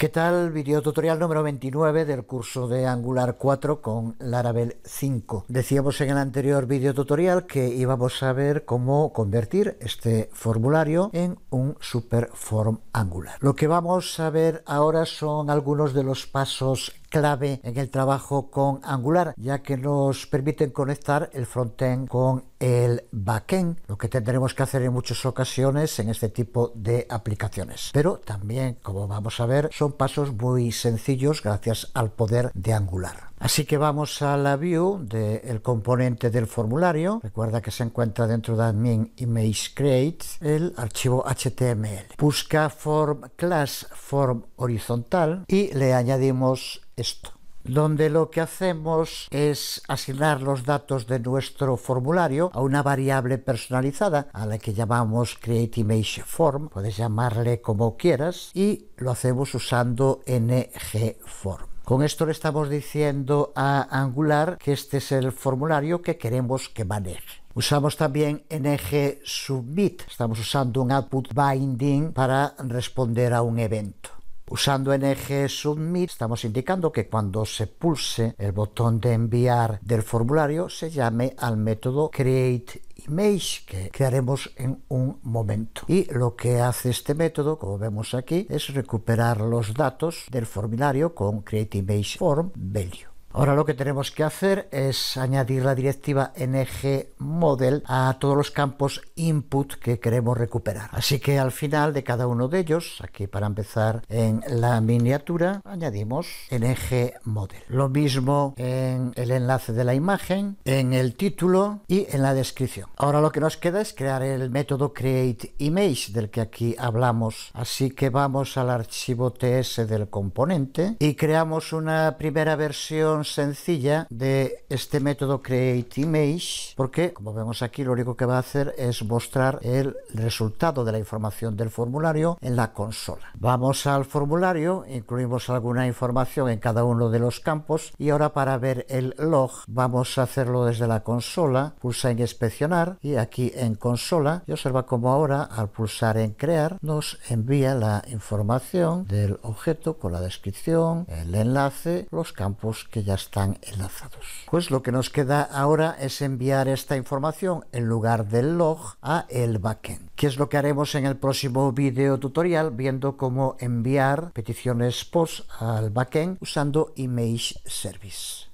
¿Qué tal? Video tutorial número 29 del curso de Angular 4 con Laravel 5. Decíamos en el anterior video tutorial que íbamos a ver cómo convertir este formulario en un superform Angular. Lo que vamos a ver ahora son algunos de los pasos clave en el trabajo con Angular, ya que nos permiten conectar el frontend con el backend, lo que tendremos que hacer en muchas ocasiones en este tipo de aplicaciones. Pero también, como vamos a ver, son pasos muy sencillos gracias al poder de Angular. Así que vamos a la view del componente del formulario. Recuerda que se encuentra dentro de admin image create el archivo HTML. Busca form class form horizontal y le añadimos esto donde lo que hacemos es asignar los datos de nuestro formulario a una variable personalizada a la que llamamos createImageForm, puedes llamarle como quieras, y lo hacemos usando ngForm. Con esto le estamos diciendo a Angular que este es el formulario que queremos que maneje. Usamos también ng submit, estamos usando un output binding para responder a un evento. Usando ng submit estamos indicando que cuando se pulse el botón de enviar del formulario se llame al método create emails que, crearemos haremos en un momento. Y lo que hace este método, como vemos aquí, es recuperar los datos del formulario con create image form value. Ahora lo que tenemos que hacer es añadir la directiva ngModel a todos los campos input que queremos recuperar. Así que al final de cada uno de ellos, aquí para empezar en la miniatura, añadimos ngModel Lo mismo en el enlace de la imagen, en el título y en la descripción. Ahora lo que nos queda es crear el método createImage del que aquí hablamos. Así que vamos al archivo ts del componente y creamos una primera versión sencilla de este método Create Image, porque como vemos aquí lo único que va a hacer es mostrar el resultado de la información del formulario en la consola. Vamos al formulario, incluimos alguna información en cada uno de los campos y ahora para ver el log vamos a hacerlo desde la consola, pulsa en inspeccionar y aquí en consola y observa como ahora al pulsar en crear nos envía la información del objeto con la descripción, el enlace, los campos que ya están enlazados. Pues lo que nos queda ahora es enviar esta información en lugar del log a el backend, que es lo que haremos en el próximo video tutorial viendo cómo enviar peticiones POST al backend usando Image Service.